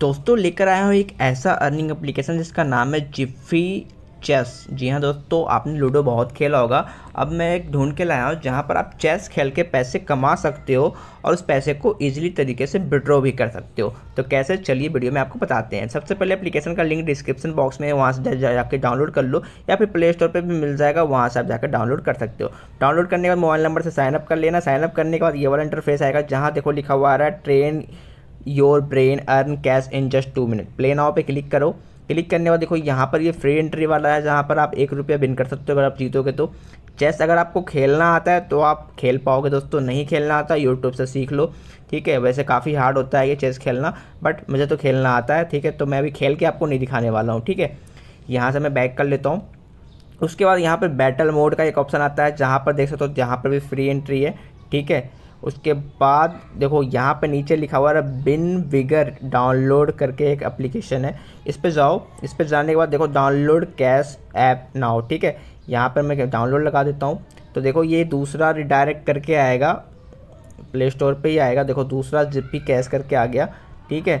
दोस्तों लेकर आया हूँ एक ऐसा अर्निंग एप्लीकेशन जिसका नाम है जिफी चेस जी हाँ दोस्तों आपने लूडो बहुत खेला होगा अब मैं एक ढूंढ के लाया हूँ जहाँ पर आप चेस खेल के पैसे कमा सकते हो और उस पैसे को इजीली तरीके से विड्रॉ भी कर सकते हो तो कैसे चलिए वीडियो में आपको बताते हैं सबसे पहले एप्लीकेशन का लिंक डिस्क्रिप्शन बॉक्स में वहाँ से जाकर डाउनलोड कर लो या फिर प्ले स्टोर पर भी मिल जाएगा वहाँ से आप जाकर डाउनलोड कर सकते हो डाउनलोड करने के बाद मोबाइल नंबर से साइनअप कर लेना साइनअप करने के बाद ये वाला इंटरफेस आएगा जहाँ देखो लिखा हुआ आ रहा है train your brain earn cash in just two minute play now पे क्लिक करो क्लिक करने के बाद देखो यहाँ पर ये फ्री एंट्री वाला है जहाँ पर आप एक रुपया बिन कर सकते हो अगर आप जीतोगे तो चेस अगर आपको खेलना आता है तो आप खेल पाओगे दोस्तों नहीं खेलना आता यूट्यूब से सीख लो ठीक है वैसे काफ़ी हार्ड होता है ये चेस खेलना बट मुझे तो खेलना आता है ठीक है तो मैं अभी खेल के आपको नहीं दिखाने वाला हूँ ठीक है यहाँ से मैं बैक कर लेता हूँ उसके बाद यहाँ पर बैटल मोड का एक ऑप्शन आता है जहाँ पर देख सकते हो जहाँ पर भी फ्री एंट्री है ठीक है उसके बाद देखो यहाँ पे नीचे लिखा हुआ है बिन विगर डाउनलोड करके एक एप्लीकेशन है इस पर जाओ इस पर जाने के बाद देखो डाउनलोड कैश ऐप नाउ ठीक है यहाँ पर मैं डाउनलोड लगा देता हूँ तो देखो ये दूसरा रिडायरेक्ट करके आएगा प्ले स्टोर पर ही आएगा देखो दूसरा जिप भी कैश करके आ गया ठीक है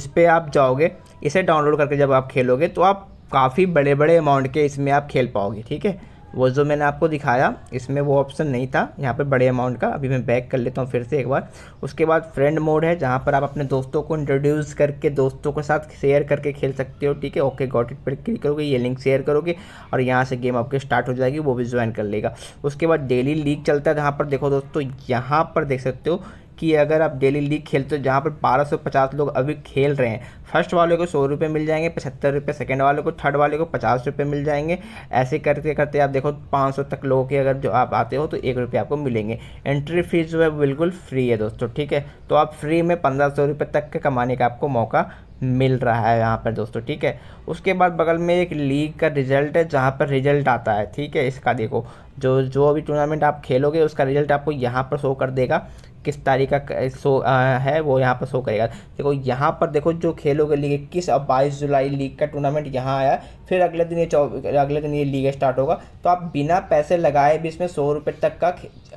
इस पर आप जाओगे इसे डाउनलोड करके जब आप खेलोगे तो आप काफ़ी बड़े बड़े अमाउंट के इसमें आप खेल पाओगे ठीक है वो जो मैंने आपको दिखाया इसमें वो ऑप्शन नहीं था यहाँ पर बड़े अमाउंट का अभी मैं बैक कर लेता हूँ फिर से एक बार उसके बाद फ्रेंड मोड है जहाँ पर आप अपने दोस्तों को इंट्रोड्यूस करके दोस्तों के साथ शेयर करके खेल सकते हो ठीक है ओके गॉट इट पर क्लिक करोगे ये लिंक शेयर करोगे और यहाँ से गेम आपके स्टार्ट हो जाएगी वो भी ज्वाइन कर लेगा उसके बाद डेली लीग चलता है जहाँ पर देखो दोस्तों यहाँ पर देख सकते हो कि अगर आप डेली लीग खेलते हो जहाँ पर 1250 लोग अभी खेल रहे हैं फर्स्ट वाले को सौ रुपये मिल जाएंगे पचहत्तर रुपये सेकेंड वाले को थर्ड वाले को पचास रुपये मिल जाएंगे ऐसे करते करते आप देखो पाँच सौ तक लोगों के अगर जो आप आते हो तो एक रुपये आपको मिलेंगे एंट्री फीस जो है बिल्कुल फ्री है दोस्तों ठीक है तो आप फ्री में पंद्रह सौ रुपये तक के कमाने का आपको मौका मिल रहा है यहाँ पर दोस्तों ठीक है उसके बाद बगल में एक लीग का रिजल्ट है जहाँ पर रिजल्ट आता है ठीक है इसका देखो जो जो भी टूर्नामेंट आप खेलोगे उसका रिजल्ट आपको यहाँ पर शो कर देगा किस तारीख का शो है वो यहाँ पर शो करेगा देखो यहाँ पर देखो जो खेलोगे लीग इक्कीस और बाईस जुलाई लीग का टूर्नामेंट यहाँ आया फिर अगले दिन ये अगले दिन ये लीग स्टार्ट होगा तो आप बिना पैसे लगाए भी इसमें सौ रुपये तक का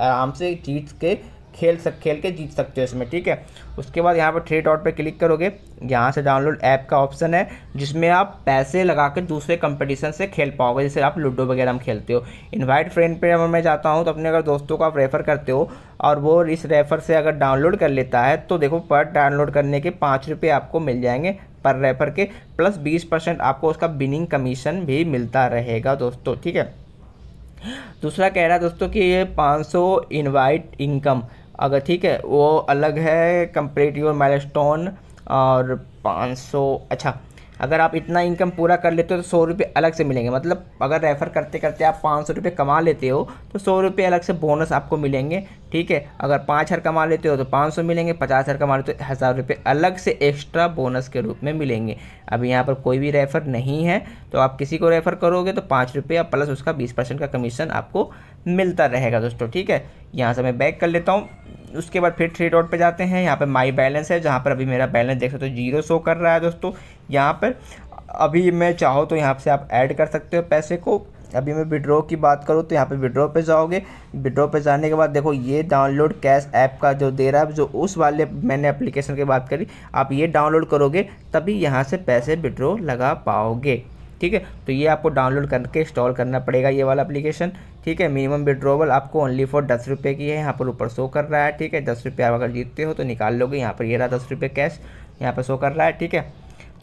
आराम से जीत के खेल सक खेल के जीत सकते हो इसमें ठीक है उसके बाद यहाँ पर थ्री डॉट पर क्लिक करोगे यहाँ से डाउनलोड ऐप का ऑप्शन है जिसमें आप पैसे लगा कर दूसरे कंपटीशन से खेल पाओगे जैसे आप लूडो वगैरह में खेलते हो इनवाइट फ्रेंड पे अगर मैं जाता हूँ तो अपने अगर दोस्तों को आप रेफ़र करते हो और वो इस रेफ़र से अगर डाउनलोड कर लेता है तो देखो पर डाउनलोड करने के पाँच रुपये आपको मिल जाएंगे पर रेफ़र के प्लस बीस परसेंट आपको उसका बिनिंग कमीशन भी मिलता रहेगा दोस्तों ठीक है दूसरा कह रहा है दोस्तों कि ये सौ इनवाइट इनकम अगर ठीक है वो अलग है कंप्लीट योर माइल और 500 अच्छा अगर आप इतना इनकम पूरा कर लेते हो तो सौ रुपये अलग से मिलेंगे मतलब अगर रेफ़र करते करते आप पाँच सौ रुपये कमा लेते हो तो सौ रुपये अलग से बोनस आपको मिलेंगे ठीक है अगर पाँच हज़ार कमा लेते हो तो पाँच सौ मिलेंगे पचास हज़ार कमा लेते हो तो हज़ार रुपये अलग से एक्स्ट्रा बोनस के रूप में मिलेंगे अभी यहाँ पर कोई भी रेफ़र नहीं है तो आप किसी को रेफ़र करोगे तो पाँच रुपये प्लस उसका बीस परसेंट का कमीशन आपको मिलता रहेगा दोस्तों ठीक है यहाँ से मैं बैक कर लेता हूँ उसके बाद फिर थ्री डॉट पे जाते हैं यहाँ पे माई बैलेंस है जहाँ पर अभी मेरा बैलेंस देख सकते हो जीरो शो कर रहा है दोस्तों यहाँ पर अभी मैं चाहो तो यहाँ से आप ऐड कर सकते हो पैसे को अभी मैं विड्रॉ की बात करूँ तो यहाँ पे विड्रॉ पे जाओगे विड्रॉ पे जाने के बाद देखो ये डाउनलोड कैश ऐप का जो दे रहा है जो उस वाले मैंने एप्लीकेशन की बात करी आप ये डाउनलोड करोगे तभी यहाँ से पैसे विड्रॉ लगा पाओगे ठीक है तो ये आपको डाउनलोड करके इंस्टॉल करना पड़ेगा ये वाला एप्लीकेशन ठीक है मिनिमम विड्रोवल आपको ओनली फॉर दस रुपये की है यहाँ पर ऊपर शो कर रहा है ठीक है दस रुपये आप अगर जीतते हो तो निकाल लोगे यहाँ पर ये रहा दस रुपये कैश यहाँ पर शो कर रहा है ठीक है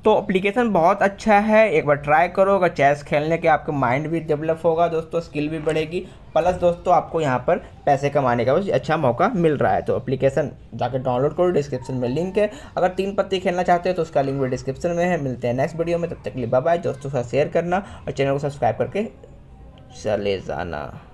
तो एप्लीकेशन बहुत अच्छा है एक बार ट्राई करो अगर चेस खेलने के आपका माइंड भी डेवलप होगा दोस्तों स्किल भी बढ़ेगी प्लस दोस्तों आपको यहाँ पर पैसे कमाने का भी अच्छा मौका मिल रहा है तो एप्लीकेशन जाकर डाउनलोड करो डिस्क्रिप्शन में लिंक है अगर तीन पत्ती खेलना चाहते हो तो उसका लिंक भी डिस्क्रिप्शन में है मिलते हैं नेक्स्ट वीडियो में तब तक के लिए बाय दोस्तों के साथ शेयर करना और चैनल को सब्सक्राइब करके चले जाना